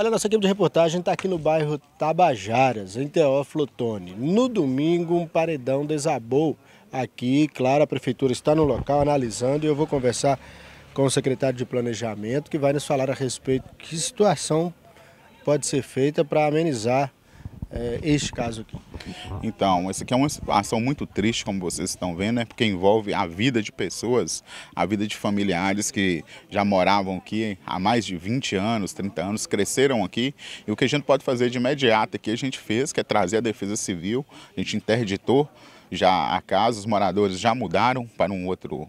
Olha, nossa equipe de reportagem está aqui no bairro Tabajaras, em Teófilo Tone. No domingo, um paredão desabou aqui. Claro, a prefeitura está no local analisando e eu vou conversar com o secretário de Planejamento, que vai nos falar a respeito que situação pode ser feita para amenizar é, este caso aqui? Então, esse aqui é uma situação muito triste, como vocês estão vendo, né? porque envolve a vida de pessoas, a vida de familiares que já moravam aqui há mais de 20 anos, 30 anos, cresceram aqui. E o que a gente pode fazer de imediato aqui, a gente fez, que é trazer a defesa civil, a gente interditou já a casa, os moradores já mudaram para um outro,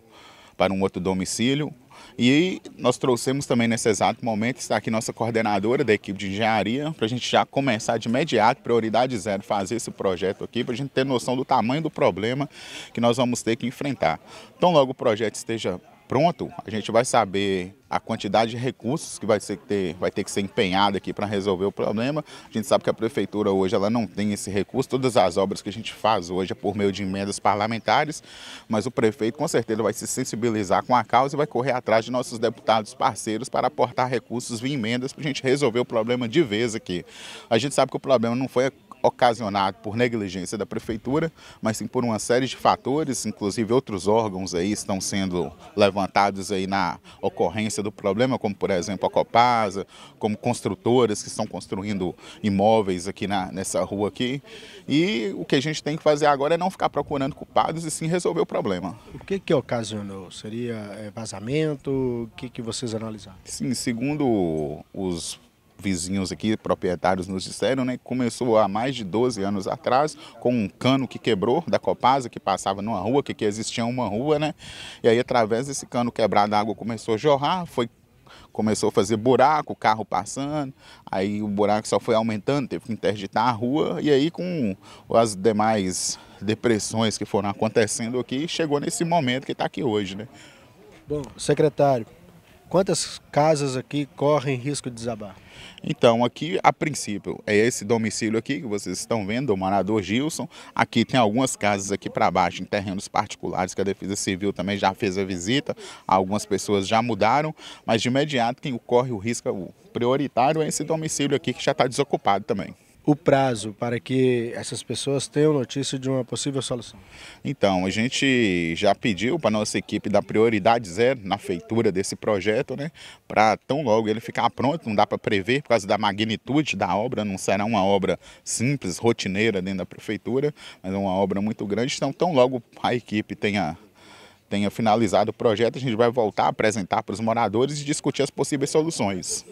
para um outro domicílio. E nós trouxemos também nesse exato momento, está aqui nossa coordenadora da equipe de engenharia, para a gente já começar de imediato, prioridade zero, fazer esse projeto aqui, para a gente ter noção do tamanho do problema que nós vamos ter que enfrentar. Então, logo o projeto esteja pronto, a gente vai saber a quantidade de recursos que vai, ser, ter, vai ter que ser empenhado aqui para resolver o problema. A gente sabe que a prefeitura hoje ela não tem esse recurso, todas as obras que a gente faz hoje é por meio de emendas parlamentares, mas o prefeito com certeza vai se sensibilizar com a causa e vai correr atrás de nossos deputados parceiros para aportar recursos via emendas para a gente resolver o problema de vez aqui. A gente sabe que o problema não foi ocasionado por negligência da prefeitura, mas sim por uma série de fatores, inclusive outros órgãos aí estão sendo levantados aí na ocorrência do problema, como por exemplo a Copasa, como construtoras que estão construindo imóveis aqui na, nessa rua aqui. E o que a gente tem que fazer agora é não ficar procurando culpados e sim resolver o problema. O que que ocasionou? Seria eh, vazamento? O que que vocês analisaram? Sim, segundo os vizinhos aqui, proprietários nos disseram, né? Começou há mais de 12 anos atrás com um cano que quebrou da Copasa, que passava numa rua, que aqui existia uma rua, né? E aí através desse cano quebrado a água começou a jorrar, foi começou a fazer buraco, carro passando, aí o buraco só foi aumentando, teve que interditar a rua, e aí com as demais depressões que foram acontecendo aqui, chegou nesse momento que está aqui hoje, né? Bom, secretário, Quantas casas aqui correm risco de desabar? Então, aqui, a princípio, é esse domicílio aqui que vocês estão vendo, o Marador Gilson. Aqui tem algumas casas aqui para baixo, em terrenos particulares, que a Defesa Civil também já fez a visita. Algumas pessoas já mudaram, mas de imediato quem corre o risco prioritário é esse domicílio aqui que já está desocupado também o prazo para que essas pessoas tenham notícia de uma possível solução? Então, a gente já pediu para a nossa equipe dar prioridade zero na feitura desse projeto, né? Para tão logo ele ficar pronto, não dá para prever por causa da magnitude da obra, não será uma obra simples, rotineira dentro da prefeitura, mas é uma obra muito grande. Então, tão logo a equipe tenha tenha finalizado o projeto, a gente vai voltar a apresentar para os moradores e discutir as possíveis soluções.